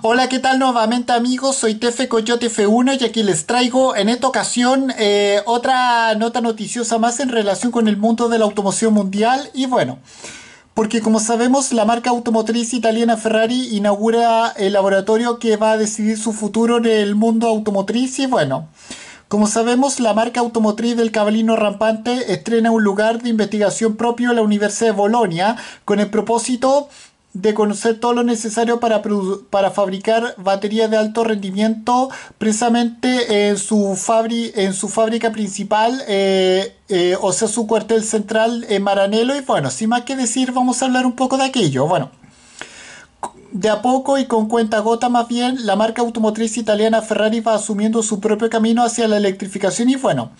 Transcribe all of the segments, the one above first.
Hola, ¿qué tal nuevamente amigos? Soy Tefe Coyote F1 y aquí les traigo en esta ocasión eh, otra nota noticiosa más en relación con el mundo de la automoción mundial y bueno. Porque como sabemos, la marca automotriz italiana Ferrari inaugura el laboratorio que va a decidir su futuro en el mundo automotriz y bueno, como sabemos, la marca automotriz del cabalino rampante estrena un lugar de investigación propio en la Universidad de Bolonia con el propósito de conocer todo lo necesario para, fabricar baterías de alto rendimiento precisamente en su, en su fábrica principal, eh, eh, o sea, su cuartel central en Maranelo. Y bueno, sin más que decir, vamos a hablar un poco de aquello. Bueno, de a poco y con cuenta gota más bien, la marca automotriz italiana Ferrari va asumiendo su propio camino hacia la electrificación y bueno.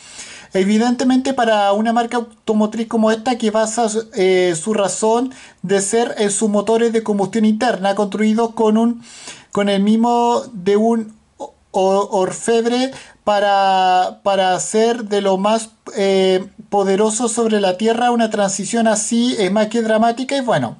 Evidentemente para una marca automotriz como esta que basa eh, su razón de ser en sus motores de combustión interna construidos con, un, con el mismo de un orfebre para, para hacer de lo más eh, poderoso sobre la Tierra una transición así es más que dramática y bueno,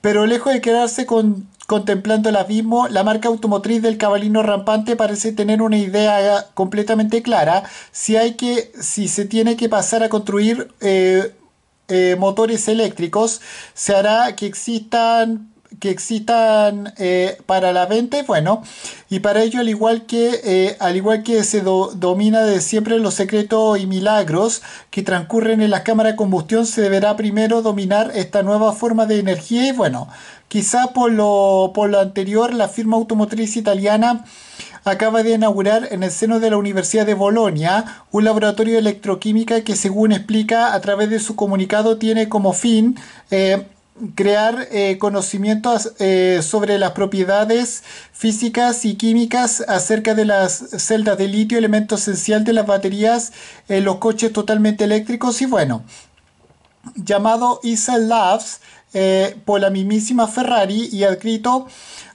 pero lejos de quedarse con contemplando el abismo, la marca automotriz del cabalino rampante parece tener una idea eh, completamente clara si hay que, si se tiene que pasar a construir eh, eh, motores eléctricos, se hará que existan que existan eh, para la venta bueno. Y para ello, al igual que, eh, al igual que se domina de siempre los secretos y milagros que transcurren en las cámaras de combustión, se deberá primero dominar esta nueva forma de energía. Y bueno, quizá por lo, por lo anterior, la firma automotriz italiana acaba de inaugurar en el seno de la Universidad de Bolonia un laboratorio de electroquímica que según explica a través de su comunicado tiene como fin eh, crear eh, conocimientos eh, sobre las propiedades físicas y químicas acerca de las celdas de litio, elemento esencial de las baterías, eh, los coches totalmente eléctricos y bueno, llamado Isel Labs eh, por la mismísima Ferrari y adscrito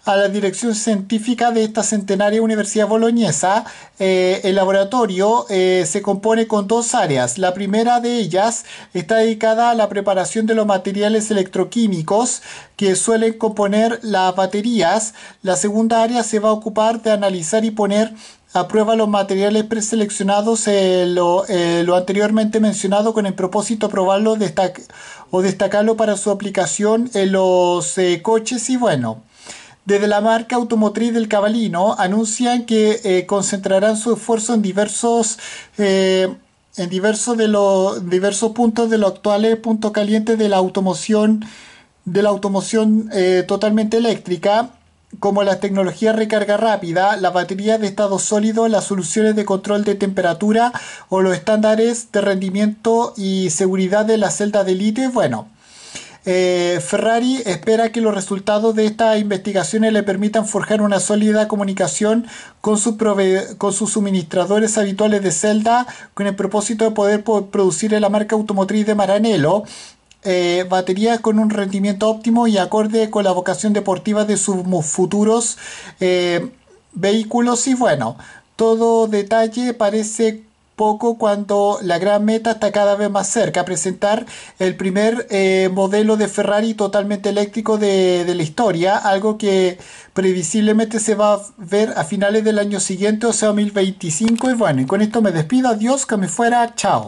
a la dirección científica de esta centenaria Universidad Boloñesa. Eh, el laboratorio eh, se compone con dos áreas. La primera de ellas está dedicada a la preparación de los materiales electroquímicos que suelen componer las baterías. La segunda área se va a ocupar de analizar y poner aprueba los materiales preseleccionados, eh, eh, lo, anteriormente mencionado, con el propósito de aprobarlo o destacarlo para su aplicación en los eh, coches y bueno. Desde la marca automotriz del Cabalino anuncian que concentrarán su esfuerzo en diversos en diversos de los diversos puntos de los actuales puntos calientes de la automoción de la automoción totalmente eléctrica como la tecnología recarga rápida, las baterías de estado sólido, las soluciones de control de temperatura o los estándares de rendimiento y seguridad de la celda de litio. bueno, eh, Ferrari espera que los resultados de estas investigaciones le permitan forjar una sólida comunicación con, con sus suministradores habituales de celda con el propósito de poder producir la marca automotriz de Maranello eh, baterías con un rendimiento óptimo y acorde con la vocación deportiva de sus futuros eh, vehículos y bueno, todo detalle parece poco cuando la gran meta está cada vez más cerca, presentar el primer eh, modelo de Ferrari totalmente eléctrico de, de, la historia, algo que previsiblemente se va a ver a finales del año siguiente, o sea, 2025. Y bueno, y con esto me despido, adiós, que me fuera, chao.